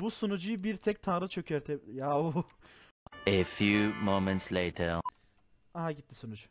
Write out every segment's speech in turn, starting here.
Bu sunucuyu bir tek tanrı çökertebilir. Yahu. A few moments later. Aha gitti sunucu.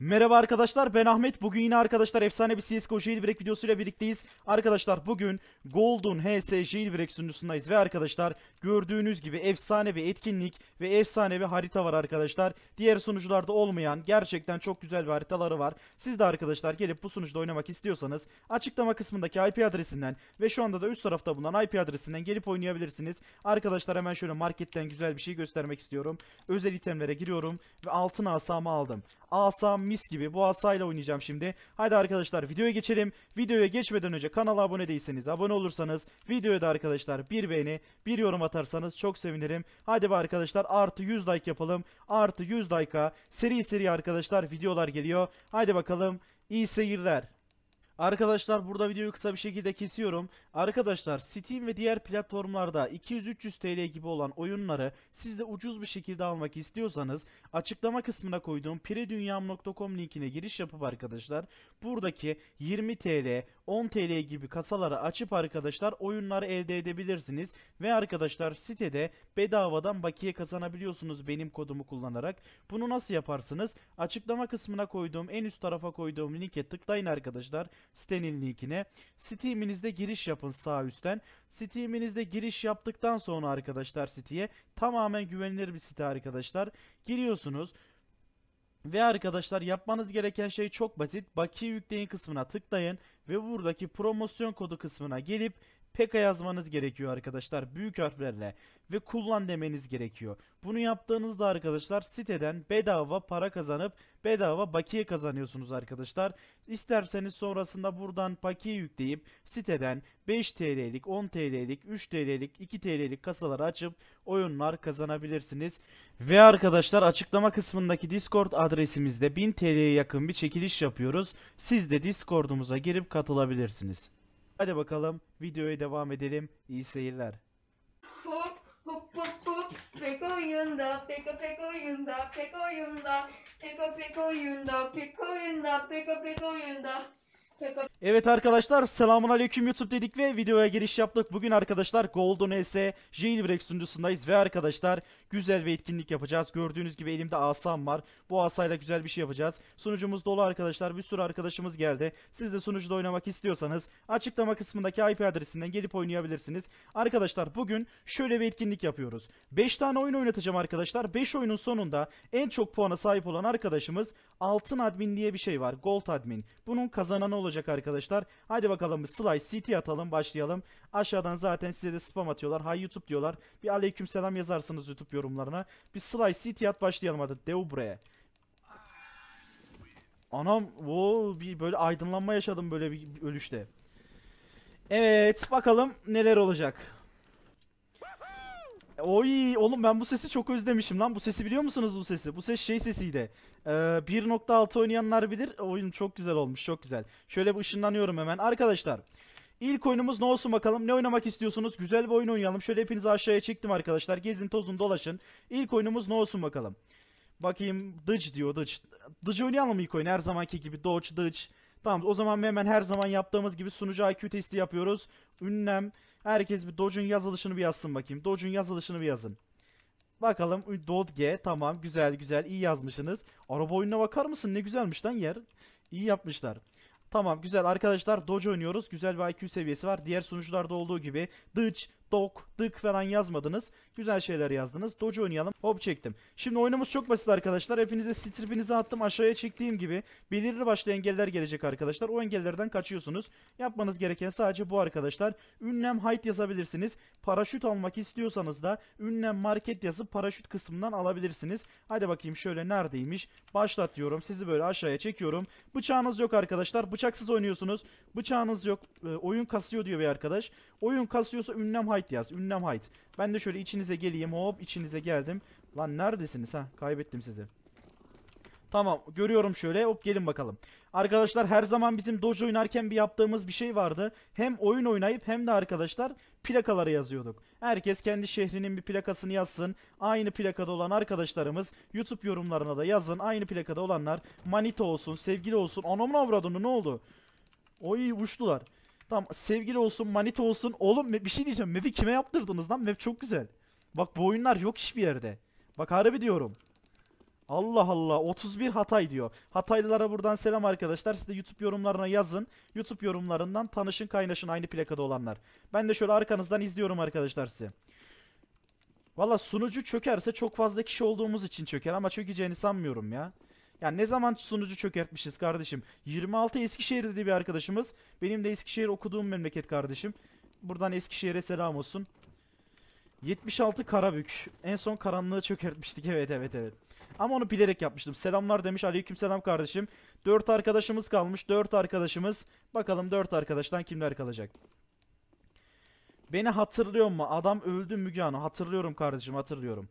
Merhaba arkadaşlar ben Ahmet. Bugün yine arkadaşlar efsane bir CSGO jailbreak videosuyla birlikteyiz. Arkadaşlar bugün Golden HS jailbreak sunucusundayız ve arkadaşlar gördüğünüz gibi efsane bir etkinlik ve efsane bir harita var arkadaşlar. Diğer sunucularda olmayan gerçekten çok güzel bir haritaları var. Siz de arkadaşlar gelip bu sunucuda oynamak istiyorsanız açıklama kısmındaki IP adresinden ve şu anda da üst tarafta bulunan IP adresinden gelip oynayabilirsiniz. Arkadaşlar hemen şöyle marketten güzel bir şey göstermek istiyorum. Özel itemlere giriyorum ve altın asamı aldım asam mis gibi. Bu asayla oynayacağım şimdi. Haydi arkadaşlar videoya geçelim. Videoya geçmeden önce kanala abone değilseniz abone olursanız videoya da arkadaşlar bir beğeni bir yorum atarsanız çok sevinirim. Haydi be arkadaşlar artı 100 like yapalım. Artı 100 like'a seri seri arkadaşlar videolar geliyor. Haydi bakalım iyi seyirler. Arkadaşlar burada videoyu kısa bir şekilde kesiyorum. Arkadaşlar Steam ve diğer platformlarda 200-300 TL gibi olan oyunları siz de ucuz bir şekilde almak istiyorsanız açıklama kısmına koyduğum piredunyam.com linkine giriş yapıp arkadaşlar buradaki 20 TL, 10 TL gibi kasaları açıp arkadaşlar oyunları elde edebilirsiniz. Ve arkadaşlar sitede bedavadan bakiye kazanabiliyorsunuz benim kodumu kullanarak. Bunu nasıl yaparsınız? Açıklama kısmına koyduğum en üst tarafa koyduğum linke tıklayın arkadaşlar sitenin linkine. Steam'inizde giriş yapın sağ üstten. Steam'inizde giriş yaptıktan sonra arkadaşlar siteye tamamen güvenilir bir site arkadaşlar. Giriyorsunuz. Ve arkadaşlar yapmanız gereken şey çok basit. Bakiye yükleyin kısmına tıklayın ve buradaki promosyon kodu kısmına gelip PK yazmanız gerekiyor arkadaşlar büyük harflerle ve kullan demeniz gerekiyor. Bunu yaptığınızda arkadaşlar siteden bedava para kazanıp bedava bakiye kazanıyorsunuz arkadaşlar. İsterseniz sonrasında buradan bakiye yükleyip siteden 5 TL'lik, 10 TL'lik, 3 TL'lik, 2 TL'lik kasaları açıp oyunlar kazanabilirsiniz. Ve arkadaşlar açıklama kısmındaki Discord adresimizde 1000 TL'ye yakın bir çekiliş yapıyoruz. Siz de Discord'umuza girip katılabilirsiniz. Hadi bakalım videoya devam edelim. İyi seyirler. Hop hop hop hop pek oyunda pek pek oyunda pek oyunda pek pek oyunda pek oyunda pek pek oyunda pek Evet arkadaşlar selamun aleyküm YouTube dedik ve videoya giriş yaptık. Bugün arkadaşlar Golden S e Jailbreak sunucusundayız ve arkadaşlar güzel bir etkinlik yapacağız. Gördüğünüz gibi elimde asam var. Bu asayla güzel bir şey yapacağız. Sunucumuz dolu arkadaşlar. Bir sürü arkadaşımız geldi. Siz de sunucuda oynamak istiyorsanız açıklama kısmındaki IP adresinden gelip oynayabilirsiniz. Arkadaşlar bugün şöyle bir etkinlik yapıyoruz. 5 tane oyun oynatacağım arkadaşlar. 5 oyunun sonunda en çok puana sahip olan arkadaşımız altın admin diye bir şey var. Gold admin. Bunun kazananı olacak arkadaşlar arkadaşlar. Hadi bakalım bir Slice CT atalım başlayalım. Aşağıdan zaten size de spam atıyorlar. Hay YouTube diyorlar. Bir aleyküm selam yazarsınız YouTube yorumlarına. Bir Slice CT at başlayalım hadi. Dev buraya. Anam wow, bir böyle aydınlanma yaşadım böyle bir ölüşte. Evet bakalım neler olacak. Oy oğlum ben bu sesi çok özlemişim lan. Bu sesi biliyor musunuz bu sesi? Bu ses şey sesiydi. Ee, 1.6 oynayanlar bilir. Oyun çok güzel olmuş çok güzel. Şöyle bir ışınlanıyorum hemen. Arkadaşlar ilk oyunumuz ne olsun bakalım. Ne oynamak istiyorsunuz? Güzel bir oyun oynayalım. Şöyle hepinizi aşağıya çektim arkadaşlar. Gezin tozun dolaşın. İlk oyunumuz ne olsun bakalım. Bakayım dıç diyor dıç. Dıç oynayalım ilk oyun her zamanki gibi. Doç dıç. Tamam o zaman hemen her zaman yaptığımız gibi sunucu IQ testi yapıyoruz. Ünlem Herkes bir Doge'un yazılışını bir yazsın bakayım. Doge'un yazılışını bir yazın. Bakalım Dodge tamam güzel güzel iyi yazmışsınız. Araba oyununa bakar mısın ne güzelmiş lan yer. İyi yapmışlar. Tamam güzel arkadaşlar Doge oynuyoruz. Güzel bir IQ seviyesi var. Diğer sunucularda olduğu gibi Dıç, dok, dık falan yazmadınız. Güzel şeyler yazdınız. Doge oynayalım. Hop çektim. Şimdi oyunumuz çok basit arkadaşlar. Hepinize stripinizi attım. Aşağıya çektiğim gibi belirli başlı engeller gelecek arkadaşlar. O engellerden kaçıyorsunuz. Yapmanız gereken sadece bu arkadaşlar. Ünlem height yazabilirsiniz. Paraşüt almak istiyorsanız da ünlem market yazıp paraşüt kısmından alabilirsiniz. Hadi bakayım şöyle neredeymiş. Başlat diyorum. Sizi böyle aşağıya çekiyorum. Bıçağınız yok arkadaşlar. Bıçaksız oynuyorsunuz. Bıçağınız yok. E, oyun kasıyor diyor bir arkadaş. Oyun kasıyorsa ünlem height yaz. Ünlem height. Ben de şöyle içinize geleyim. Hop içinize geldim. Lan neredesiniz ha? Kaybettim sizi. Tamam görüyorum şöyle hop gelin bakalım. Arkadaşlar her zaman bizim dojo oynarken bir yaptığımız bir şey vardı. Hem oyun oynayıp hem de arkadaşlar plakaları yazıyorduk. Herkes kendi şehrinin bir plakasını yazsın. Aynı plakada olan arkadaşlarımız YouTube yorumlarına da yazın. Aynı plakada olanlar manita olsun sevgili olsun. Anamın avradını ne oldu? Oy uçtular. Tamam sevgili olsun, manita olsun. Oğlum bir şey diyeceğim. Map'i kime yaptırdınız lan? Map çok güzel. Bak bu oyunlar yok hiçbir yerde. Bak harbi diyorum. Allah Allah 31 Hatay diyor. Hataylılara buradan selam arkadaşlar. Siz de YouTube yorumlarına yazın. YouTube yorumlarından tanışın kaynaşın aynı plakada olanlar. Ben de şöyle arkanızdan izliyorum arkadaşlar sizi. Valla sunucu çökerse çok fazla kişi olduğumuz için çöker ama çökeceğini sanmıyorum ya. Yani ne zaman sunucu çökertmişiz kardeşim? 26 Eskişehir dedi bir arkadaşımız. Benim de Eskişehir okuduğum memleket kardeşim. Buradan Eskişehir'e selam olsun. 76 Karabük. En son karanlığı çökertmiştik. Evet evet evet. Ama onu bilerek yapmıştım. Selamlar demiş. Aleyküm selam kardeşim. 4 arkadaşımız kalmış. 4 arkadaşımız. Bakalım 4 arkadaştan kimler kalacak? Beni hatırlıyor mu? Adam öldü Müge Hanım. Hatırlıyorum kardeşim hatırlıyorum.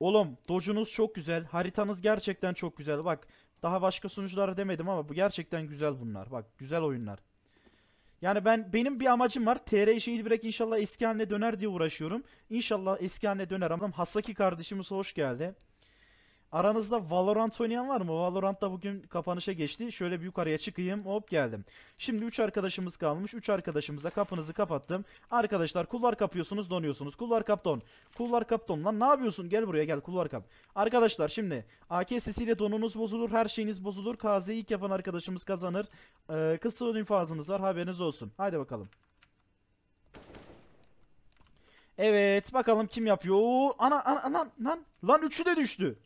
Oğlum dojunuz çok güzel. Haritanız gerçekten çok güzel. Bak daha başka sunuculara demedim ama bu gerçekten güzel bunlar. Bak güzel oyunlar. Yani ben benim bir amacım var. TR Şehir bırak inşallah eski haline döner diye uğraşıyorum. İnşallah eski haline döner. Adam Hasaki kardeşimiz hoş geldi. Aranızda Valorant oynayan var mı? Valorant da bugün kapanışa geçti. Şöyle bir yukarıya çıkayım. Hop geldim. Şimdi 3 arkadaşımız kalmış. 3 arkadaşımıza kapınızı kapattım. Arkadaşlar kullar kapıyorsunuz donuyorsunuz. Kullar kapton. Kullar kapton lan ne yapıyorsun? Gel buraya gel kullar kap. Arkadaşlar şimdi AK sesiyle donunuz bozulur. Her şeyiniz bozulur. KZ'yi ilk yapan arkadaşımız kazanır. Ee, kısa infazınız var haberiniz olsun. Haydi bakalım. Evet bakalım kim yapıyor. Ana ana ana lan lan üçü de düştü.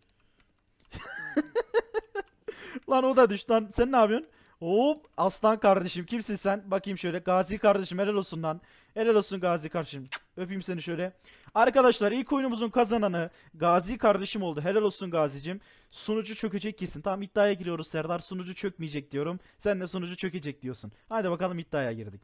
lan o da düştü lan. Sen ne yapıyorsun? Hop aslan kardeşim kimsin sen? Bakayım şöyle Gazi kardeşim helal olsun lan. Helal olsun Gazi kardeşim. öpeyim seni şöyle. Arkadaşlar ilk oyunumuzun kazananı Gazi kardeşim oldu. Helal olsun Gazi'cim. Sunucu çökecek kesin. Tamam iddiaya giriyoruz Serdar. Sunucu çökmeyecek diyorum. Sen de sunucu çökecek diyorsun. Hadi bakalım iddiaya girdik.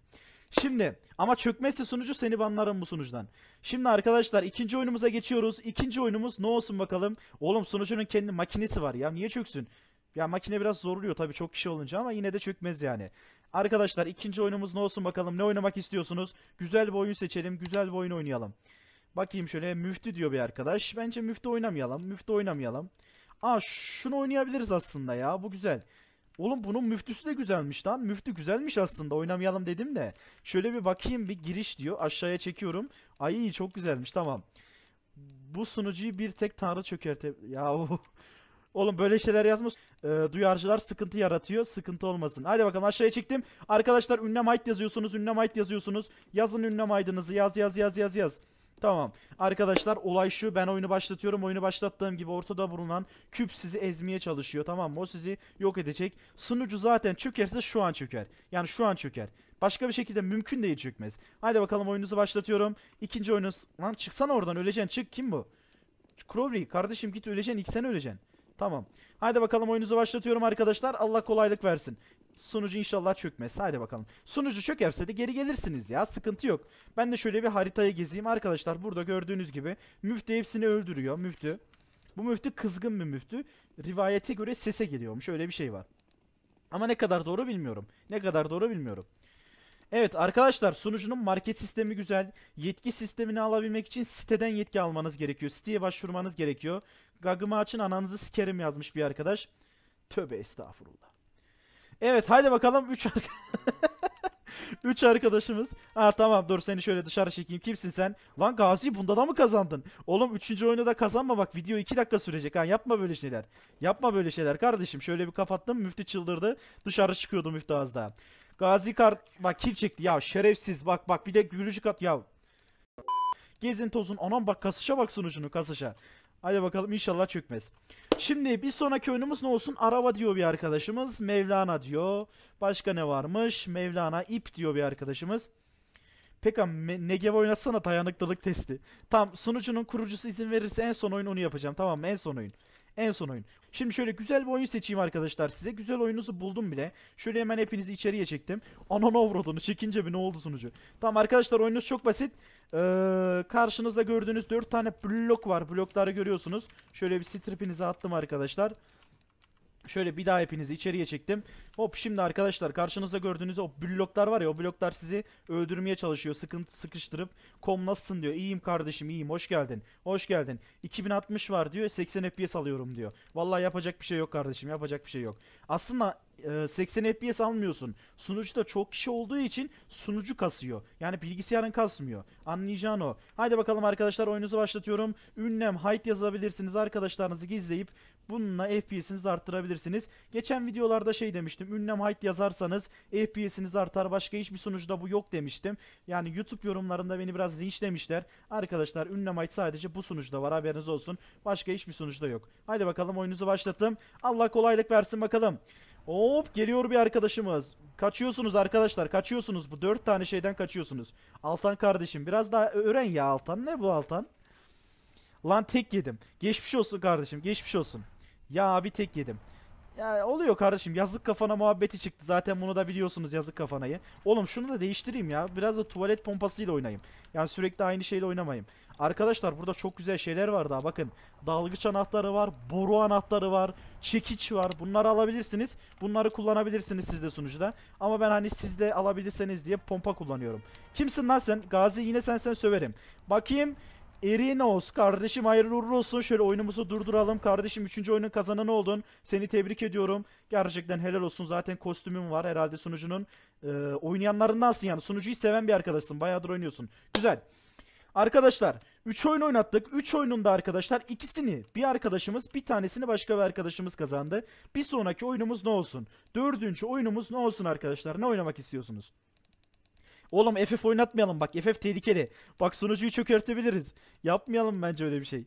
Şimdi ama çökmezse sunucu seni banlarım bu sunucudan. Şimdi arkadaşlar ikinci oyunumuza geçiyoruz. İkinci oyunumuz ne olsun bakalım. Oğlum sunucunun kendi makinesi var ya niye çöksün? Ya makine biraz zorluyor tabii çok kişi olunca ama yine de çökmez yani. Arkadaşlar ikinci oyunumuz ne olsun bakalım ne oynamak istiyorsunuz? Güzel bir oyun seçelim güzel bir oyun oynayalım. Bakayım şöyle müftü diyor bir arkadaş. Bence müftü oynamayalım müftü oynamayalım. Aa şunu oynayabiliriz aslında ya bu güzel. Güzel. Oğlum bunun müftüsü de güzelmiş lan. Müftü güzelmiş aslında. Oynamayalım dedim de. Şöyle bir bakayım bir giriş diyor. Aşağıya çekiyorum. Ay iyi çok güzelmiş tamam. Bu sunucuyu bir tek tanrı çökerte... Ya Oğlum böyle şeyler yazmış. E, duyarcılar sıkıntı yaratıyor. Sıkıntı olmasın. Hadi bakalım aşağıya çektim. Arkadaşlar ünlem ait yazıyorsunuz. Ünlem ait yazıyorsunuz. Yazın ünlem aydınızı. Yaz yaz yaz yaz yaz. Tamam. Arkadaşlar olay şu. Ben oyunu başlatıyorum. Oyunu başlattığım gibi ortada bulunan küp sizi ezmeye çalışıyor. Tamam mı? O sizi yok edecek. Sunucu zaten çökerse şu an çöker. Yani şu an çöker. Başka bir şekilde mümkün değil çökmez. Haydi bakalım oyununuzu başlatıyorum. İkinci oyunuz. Lan çıksana oradan öleceksin. Çık kim bu? Crowley kardeşim git öleceksin. İlk sen öleceksin. Tamam. Haydi bakalım oyunuzu başlatıyorum arkadaşlar. Allah kolaylık versin. Sunucu inşallah çökmez. Haydi bakalım. Sunucu çökerse de geri gelirsiniz ya. Sıkıntı yok. Ben de şöyle bir haritaya gezeyim arkadaşlar. Burada gördüğünüz gibi müftü hepsini öldürüyor. Müftü. Bu müftü kızgın bir müftü. Rivayete göre sese geliyormuş. Öyle bir şey var. Ama ne kadar doğru bilmiyorum. Ne kadar doğru bilmiyorum. Evet arkadaşlar sunucunun market sistemi güzel. Yetki sistemini alabilmek için siteden yetki almanız gerekiyor. Siteye başvurmanız gerekiyor. Gagımı açın ananızı sikerim yazmış bir arkadaş. Tövbe estağfurullah. Evet haydi bakalım 3 arkadaş. arkadaşımız. Ha tamam dur seni şöyle dışarı çekeyim. Kimsin sen? Lan Gazi bunda da mı kazandın? Oğlum 3. oyunu da kazanma bak. Video 2 dakika sürecek. Ha yapma böyle şeyler. Yapma böyle şeyler kardeşim. Şöyle bir kapattım. Müftü çıldırdı. Dışarı çıkıyordu müftü az daha. Gazi kart bak kill çekti ya şerefsiz bak bak bir de gülücük at ya. Gezin tozun anam bak kasışa bak sonucunu kasışa. Hadi bakalım inşallah çökmez. Şimdi bir sonraki oyunumuz ne olsun? Araba diyor bir arkadaşımız. Mevlana diyor. Başka ne varmış? Mevlana ip diyor bir arkadaşımız. Peka Negev oynatsana dayanıklılık testi. Tam sunucunun kurucusu izin verirse en son oyun onu yapacağım. Tamam En son oyun. En son oyun. Şimdi şöyle güzel bir oyun seçeyim arkadaşlar size. Güzel oyununuzu buldum bile. Şöyle hemen hepinizi içeriye çektim. Anon overload'unu çekince bir ne oldu sunucu. Tamam arkadaşlar oyununuz çok basit. Ee, karşınızda gördüğünüz 4 tane blok var. Blokları görüyorsunuz. Şöyle bir stripinizi attım arkadaşlar. Arkadaşlar. Şöyle bir daha hepinizi içeriye çektim. Hop şimdi arkadaşlar karşınızda gördüğünüz o bloklar var ya o bloklar sizi öldürmeye çalışıyor. Sıkıntı sıkıştırıp kom nasılsın diyor. İyiyim kardeşim iyiyim hoş geldin. Hoş geldin. 2060 var diyor 80 FPS alıyorum diyor. Vallahi yapacak bir şey yok kardeşim yapacak bir şey yok. Aslında 80 e, FPS almıyorsun. Sunucuda çok kişi olduğu için sunucu kasıyor. Yani bilgisayarın kasmıyor. Anlayacağın o. Haydi bakalım arkadaşlar oyunuzu başlatıyorum. Ünlem height yazabilirsiniz. Arkadaşlarınızı gizleyip bununla FPS'inizi arttırabilirsiniz. Geçen videolarda şey demiştim. Ünlem height yazarsanız FPS'iniz artar. Başka hiçbir sunucuda bu yok demiştim. Yani YouTube yorumlarında beni biraz demişler. Arkadaşlar ünlem height sadece bu sunucuda var. Haberiniz olsun. Başka hiçbir sunucuda yok. Haydi bakalım oyunuzu başlatın. Allah kolaylık versin bakalım. Hop geliyor bir arkadaşımız. Kaçıyorsunuz arkadaşlar kaçıyorsunuz. Bu dört tane şeyden kaçıyorsunuz. Altan kardeşim biraz daha öğren ya Altan. Ne bu Altan? Lan tek yedim. Geçmiş olsun kardeşim geçmiş olsun. Ya bir tek yedim. Ya oluyor kardeşim. Yazık kafana muhabbeti çıktı. Zaten bunu da biliyorsunuz yazık kafanayı. Oğlum şunu da değiştireyim ya. Biraz da tuvalet pompasıyla oynayayım. Yani sürekli aynı şeyle oynamayayım. Arkadaşlar burada çok güzel şeyler var daha bakın. Dalgıç anahtarı var, boru anahtarı var, çekiç var. Bunları alabilirsiniz. Bunları kullanabilirsiniz sizde sunucuda. Ama ben hani sizde alabilirseniz diye pompa kullanıyorum. Kimsin lan sen? Gazi yine sen sen söverim. Bakayım. Erinos kardeşim hayırlı uğurlu olsun. Şöyle oyunumuzu durduralım. Kardeşim 3. oyunun kazananı oldun. Seni tebrik ediyorum. Gerçekten helal olsun. Zaten kostümüm var herhalde sunucunun. E, oynayanlarındansın yani. Sunucuyu seven bir arkadaşsın. Bayağıdır oynuyorsun. Güzel. Arkadaşlar 3 oyun oynattık. 3 oyununda arkadaşlar ikisini bir arkadaşımız bir tanesini başka bir arkadaşımız kazandı. Bir sonraki oyunumuz ne olsun? Dördüncü oyunumuz ne olsun arkadaşlar? Ne oynamak istiyorsunuz? Oğlum FF oynatmayalım bak FF tehlikeli. Bak sunucuyu çökertebiliriz. Yapmayalım bence öyle bir şey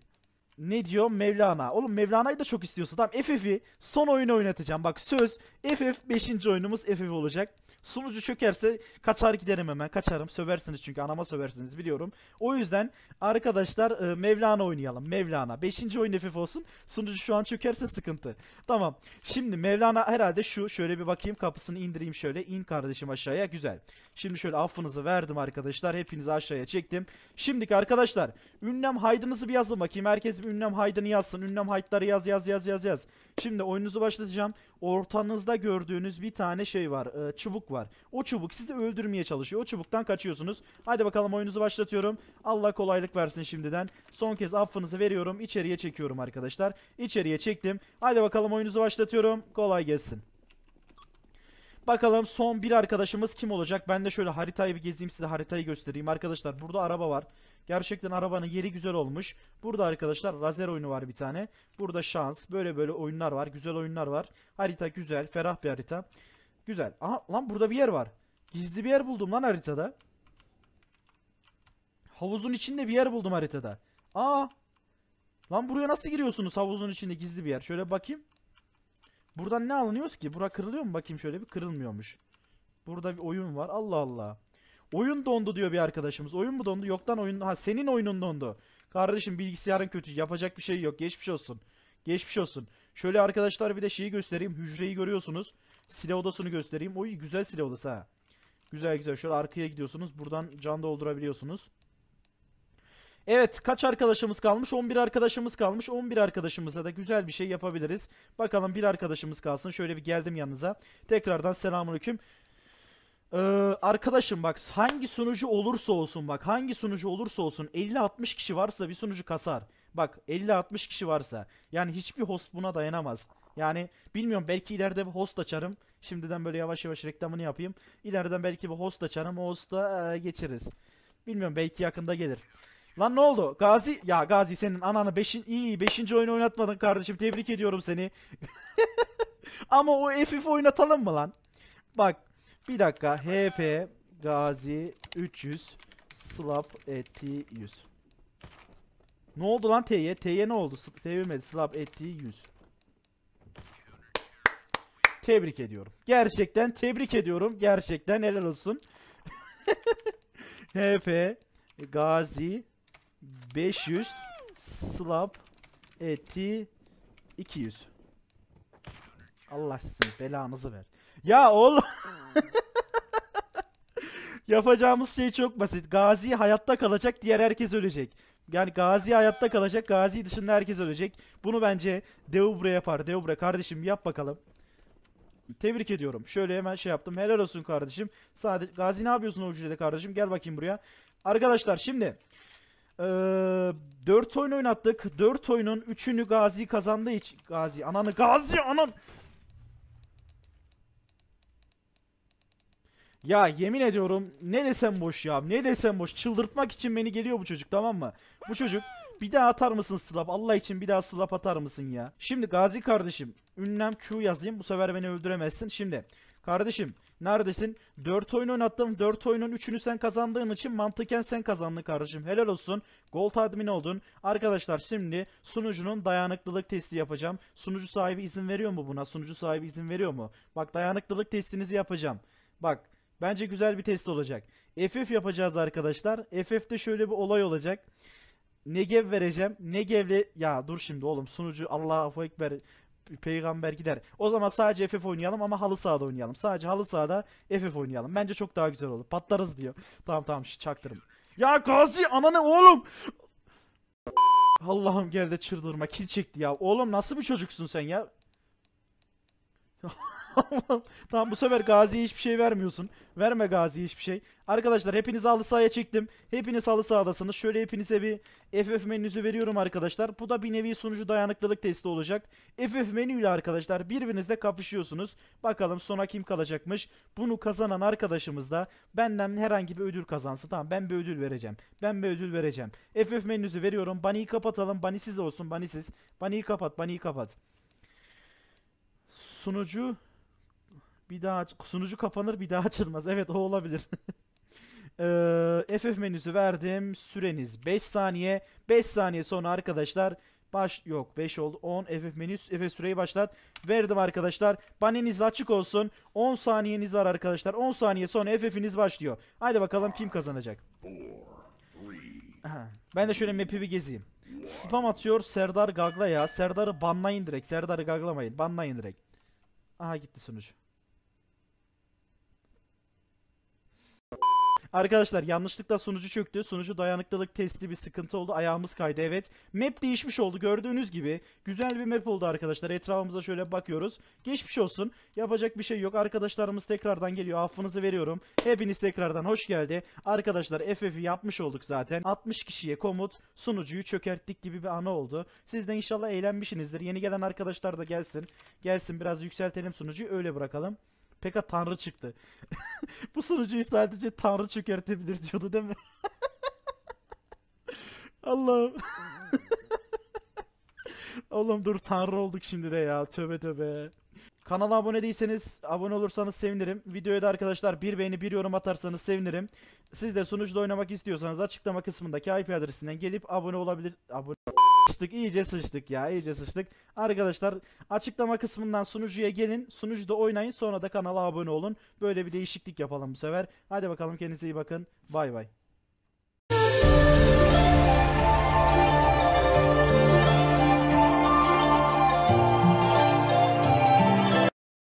ne diyor Mevlana? Oğlum Mevlana'yı da çok istiyorsun. Tamam FF'i son oyunu oynatacağım. Bak söz FF 5. oyunumuz FF olacak. Sunucu çökerse kaçar giderim hemen. Kaçarım. Söversiniz çünkü anama söversiniz biliyorum. O yüzden arkadaşlar e, Mevlana oynayalım. Mevlana. 5. oyun FF olsun. Sunucu şu an çökerse sıkıntı. Tamam. Şimdi Mevlana herhalde şu. Şöyle bir bakayım kapısını indireyim şöyle. İn kardeşim aşağıya. Güzel. Şimdi şöyle affınızı verdim arkadaşlar. Hepinizi aşağıya çektim. Şimdiki arkadaşlar ünlem haydınızı bir yazın bakayım. Herkes yazıp ünlem haydını yazsın. Ünlem haydları yaz yaz yaz yaz yaz. Şimdi oyununuzu başlatacağım. Ortanızda gördüğünüz bir tane şey var. E, çubuk var. O çubuk sizi öldürmeye çalışıyor. O çubuktan kaçıyorsunuz. Hadi bakalım oyununuzu başlatıyorum. Allah kolaylık versin şimdiden. Son kez affınızı veriyorum. İçeriye çekiyorum arkadaşlar. İçeriye çektim. Hadi bakalım oyununuzu başlatıyorum. Kolay gelsin. Bakalım son bir arkadaşımız kim olacak? Ben de şöyle haritayı bir gezeyim size haritayı göstereyim. Arkadaşlar burada araba var. Gerçekten arabanın yeri güzel olmuş. Burada arkadaşlar razer oyunu var bir tane. Burada şans. Böyle böyle oyunlar var. Güzel oyunlar var. Harita güzel. Ferah bir harita. Güzel. Aha lan burada bir yer var. Gizli bir yer buldum lan haritada. Havuzun içinde bir yer buldum haritada. Aa. Lan buraya nasıl giriyorsunuz havuzun içinde gizli bir yer? Şöyle bakayım. Buradan ne alınıyoruz ki? Bura kırılıyor mu? Bakayım şöyle bir kırılmıyormuş. Burada bir oyun var. Allah Allah. Oyun dondu diyor bir arkadaşımız. Oyun mu dondu? Yoktan oyun. Ha senin oyunun dondu. Kardeşim bilgisayarın kötü. Yapacak bir şey yok. Geçmiş olsun. Geçmiş olsun. Şöyle arkadaşlar bir de şeyi göstereyim. Hücreyi görüyorsunuz. Silah odasını göstereyim. Oy güzel silah odası ha. Güzel güzel. Şöyle arkaya gidiyorsunuz. Buradan can doldurabiliyorsunuz. Evet kaç arkadaşımız kalmış? 11 arkadaşımız kalmış. 11 arkadaşımızla da güzel bir şey yapabiliriz. Bakalım bir arkadaşımız kalsın. Şöyle bir geldim yanınıza. Tekrardan selamünaleyküm. Ee, arkadaşım bak hangi sunucu olursa olsun bak hangi sunucu olursa olsun 50-60 kişi varsa bir sunucu kasar. Bak 50-60 kişi varsa yani hiçbir host buna dayanamaz. Yani bilmiyorum belki ileride bir host açarım. Şimdiden böyle yavaş yavaş reklamını yapayım. İleriden belki bir host açarım. O hosta e, geçiriz. Bilmiyorum belki yakında gelir. Lan ne oldu? Gazi ya Gazi senin ananı 5. iyi 5. oyunu oynatmadın kardeşim. Tebrik ediyorum seni. Ama o FF oynatalım mı lan? Bak bir dakika. HP Gazi 300 Slap ettiği 100. Ne oldu lan T'ye? T'ye ne oldu? T'ye ölmedi. Slap ettiği 100. Tebrik ediyorum. Gerçekten tebrik ediyorum. Gerçekten helal olsun. HP Gazi 500 Slap eti 200. Allah sizin belanızı ver. Ya oğlum. Yapacağımız şey çok basit. Gazi hayatta kalacak, diğer herkes ölecek. Yani Gazi hayatta kalacak, Gazi dışında herkes ölecek. Bunu bence Deubra yapar. Deubra kardeşim yap bakalım. Tebrik ediyorum. Şöyle hemen şey yaptım. Helal olsun kardeşim. Sadece Gazi ne yapıyorsun o hücrede kardeşim? Gel bakayım buraya. Arkadaşlar şimdi ee, 4 oyun oynattık. 4 oyunun 3'ünü Gazi kazandığı için Gazi ananı Gazi anan Ya yemin ediyorum ne desem boş ya ne desem boş çıldırtmak için beni geliyor bu çocuk tamam mı? Bu çocuk bir daha atar mısın slap Allah için bir daha slap atar mısın ya? Şimdi Gazi kardeşim ünlem Q yazayım bu sefer beni öldüremezsin şimdi. Kardeşim neredesin? 4 oyun oynattım. 4 oyunun 3'ünü sen kazandığın için mantıken sen kazandın kardeşim. Helal olsun. Gold admin oldun. Arkadaşlar şimdi sunucunun dayanıklılık testi yapacağım. Sunucu sahibi izin veriyor mu buna? Sunucu sahibi izin veriyor mu? Bak dayanıklılık testinizi yapacağım. Bak Bence güzel bir test olacak. FF yapacağız arkadaşlar. FF'de şöyle bir olay olacak. Negev vereceğim. Negev'le ya dur şimdi oğlum sunucu Allahu Ekber peygamber gider. O zaman sadece FF oynayalım ama halı sahada oynayalım. Sadece halı sahada FF oynayalım. Bence çok daha güzel olur. Patlarız diyor. Tamam tamam çaktırım. Ya Gazi ananı oğlum. Allah'ım geldi çıldırma. Kil çekti ya. Oğlum nasıl bir çocuksun sen ya? tamam bu sefer Gazi'ye hiçbir şey vermiyorsun. Verme Gazi'ye hiçbir şey. Arkadaşlar hepinizi halı sahaya çektim. Hepiniz halı sahadasınız. Şöyle hepinize bir FF menüsü veriyorum arkadaşlar. Bu da bir nevi sunucu dayanıklılık testi olacak. FF menüyle arkadaşlar birbirinizle kapışıyorsunuz. Bakalım sona kim kalacakmış. Bunu kazanan arkadaşımız da benden herhangi bir ödül kazansın. Tamam ben bir ödül vereceğim. Ben bir ödül vereceğim. FF menüsü veriyorum. Bunny'i kapatalım. Bunny siz olsun. Bunny siz. Bunny'i kapat. Bunny'i kapat. Sunucu bir daha aç sunucu kapanır bir daha açılmaz. Evet o olabilir. ee, FF menüsü verdim. Süreniz 5 saniye. 5 saniye sonra arkadaşlar baş yok 5 oldu 10 FF menüs FF süreyi başlat. Verdim arkadaşlar. Baneniz açık olsun. 10 saniyeniz var arkadaşlar. 10 saniye sonra FF'iniz başlıyor. Haydi bakalım kim kazanacak. Ben de şöyle map'i bir gezeyim. Spam atıyor Serdar Gagla ya. Serdar'ı banlayın direkt. Serdar'ı gaglamayın. Banlayın direkt. Aha gitti sunucu. Arkadaşlar yanlışlıkla sunucu çöktü. Sunucu dayanıklılık testi bir sıkıntı oldu. Ayağımız kaydı evet. Map değişmiş oldu gördüğünüz gibi. Güzel bir map oldu arkadaşlar. Etrafımıza şöyle bakıyoruz. Geçmiş olsun. Yapacak bir şey yok. Arkadaşlarımız tekrardan geliyor. Affınızı veriyorum. Hepiniz tekrardan hoş geldi. Arkadaşlar FF'i yapmış olduk zaten. 60 kişiye komut sunucuyu çökerttik gibi bir ana oldu. Siz de inşallah eğlenmişsinizdir. Yeni gelen arkadaşlar da gelsin. Gelsin biraz yükseltelim sunucuyu öyle bırakalım. Peka tanrı çıktı. Bu sunucuyu sadece tanrı çökertebilir diyordu değil mi? Allah'ım. Oğlum dur tanrı olduk şimdi de ya. Tövbe tövbe. Kanala abone değilseniz abone olursanız sevinirim. Videoya da arkadaşlar bir beğeni bir yorum atarsanız sevinirim. Siz de sunucuda oynamak istiyorsanız açıklama kısmındaki IP adresinden gelip abone olabilir. Abone sıçtık iyice sıçtık ya iyice sıçtık. Arkadaşlar açıklama kısmından sunucuya gelin. Sunucuda oynayın sonra da kanala abone olun. Böyle bir değişiklik yapalım bu sefer. Hadi bakalım kendinize iyi bakın. Bay bay.